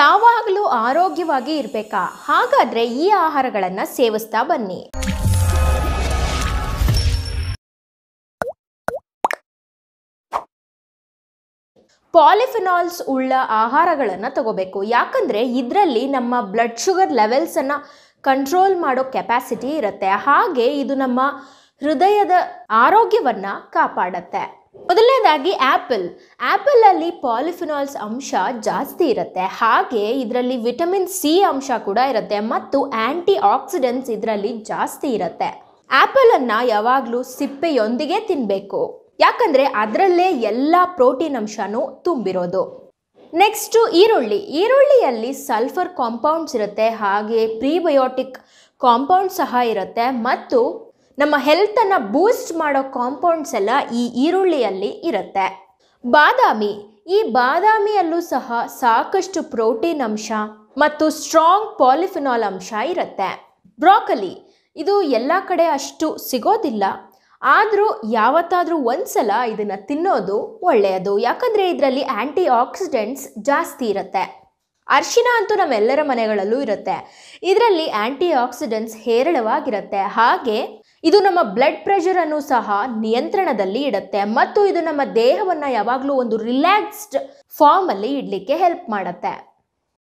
ಯಾವಾಗಲೂ ಆರೋಗ್ಯವಾಗಿ ಇರಬೇಕಾ ಹಾಗಾದರೆ ಈ ಆಹಾರಗಳನ್ನು ಸೇವಿಸ್ತಾ ಬನ್ನಿ ಪಾಲಿಫಿನಾಲ್ಸ್ ಉಳ್ಳ ಆಹಾರಗಳನ್ನು ತಗೋಬೇಕು ಯಾಕಂದರೆ ಇದರಲ್ಲಿ ನಮ್ಮ ಬ್ಲಡ್ ಶುಗರ್ ಲೆವೆಲ್ಸನ್ನು ಕಂಟ್ರೋಲ್ ಮಾಡೋ ಕೆಪಾಸಿಟಿ ಇರುತ್ತೆ ಹಾಗೆ ಇದು ನಮ್ಮ ಹೃದಯದ ಆರೋಗ್ಯವನ್ನು ಕಾಪಾಡತ್ತೆ ಮೊದಲನೇದಾಗಿ ಆ್ಯಪಲ್ ಆ್ಯಪಲಲ್ಲಿ ಪಾಲಿಫಿನಾಲ್ಸ್ ಅಂಶ ಜಾಸ್ತಿ ಇರುತ್ತೆ ಹಾಗೆ ಇದರಲ್ಲಿ ವಿಟಮಿನ್ ಸಿ ಅಂಶ ಕೂಡ ಇರುತ್ತೆ ಮತ್ತು ಆ್ಯಂಟಿ ಆಕ್ಸಿಡೆಂಟ್ಸ್ ಇದರಲ್ಲಿ ಜಾಸ್ತಿ ಇರುತ್ತೆ ಆ್ಯಪಲನ್ನು ಯಾವಾಗಲೂ ಸಿಪ್ಪೆಯೊಂದಿಗೆ ತಿನ್ನಬೇಕು ಯಾಕಂದರೆ ಅದರಲ್ಲೇ ಎಲ್ಲ ಪ್ರೋಟೀನ್ ಅಂಶನೂ ತುಂಬಿರೋದು ನೆಕ್ಸ್ಟು ಈರುಳ್ಳಿ ಈರುಳ್ಳಿಯಲ್ಲಿ ಸಲ್ಫರ್ ಕಾಂಪೌಂಡ್ಸ್ ಇರುತ್ತೆ ಹಾಗೆ ಪ್ರೀಬಯೋಟಿಕ್ ಕಾಂಪೌಂಡ್ ಸಹ ಇರುತ್ತೆ ಮತ್ತು ನಮ್ಮ ಹೆಲ್ತನ್ನು ಬೂಸ್ಟ್ ಮಾಡೋ ಕಾಂಪೌಂಡ್ಸ್ ಎಲ್ಲ ಈ ಈರುಳ್ಳಿಯಲ್ಲಿ ಇರುತ್ತೆ ಬಾದಾಮಿ ಈ ಬಾದಾಮಿಯಲ್ಲೂ ಸಹ ಸಾಕಷ್ಟು ಪ್ರೋಟೀನ್ ಅಂಶ ಮತ್ತು ಸ್ಟ್ರಾಂಗ್ ಪಾಲಿಫಿನಾಲ್ ಅಂಶ ಇರುತ್ತೆ ಬ್ರಾಕಲಿ ಇದು ಎಲ್ಲ ಕಡೆ ಅಷ್ಟು ಸಿಗೋದಿಲ್ಲ ಆದರೂ ಯಾವತ್ತಾದರೂ ಸಲ ಇದನ್ನು ತಿನ್ನೋದು ಒಳ್ಳೆಯದು ಯಾಕಂದರೆ ಇದರಲ್ಲಿ ಆ್ಯಂಟಿ ಆಕ್ಸಿಡೆಂಟ್ಸ್ ಜಾಸ್ತಿ ಇರುತ್ತೆ ಅರ್ಶಿನ ಅಂತೂ ನಮ್ಮೆಲ್ಲರ ಮನೆಗಳಲ್ಲೂ ಇರುತ್ತೆ ಇದರಲ್ಲಿ ಆ್ಯಂಟಿ ಆಕ್ಸಿಡೆಂಟ್ಸ್ ಹೇರಳವಾಗಿರುತ್ತೆ ಹಾಗೆ ಇದು ನಮ್ಮ ಬ್ಲಡ್ ಪ್ರೆಷರ್ ಅನ್ನು ಸಹ ನಿಯಂತ್ರಣದಲ್ಲಿ ಇಡುತ್ತೆ ಮತ್ತು ಇದು ನಮ್ಮ ದೇಹವನ್ನು ಯಾವಾಗಲೂ ಒಂದು ರಿಲ್ಯಾಕ್ಸ್ಡ್ ಫಾರ್ಮ್ ಅಲ್ಲಿ ಇಡ್ಲಿಕ್ಕೆ ಹೆಲ್ಪ್ ಮಾಡುತ್ತೆ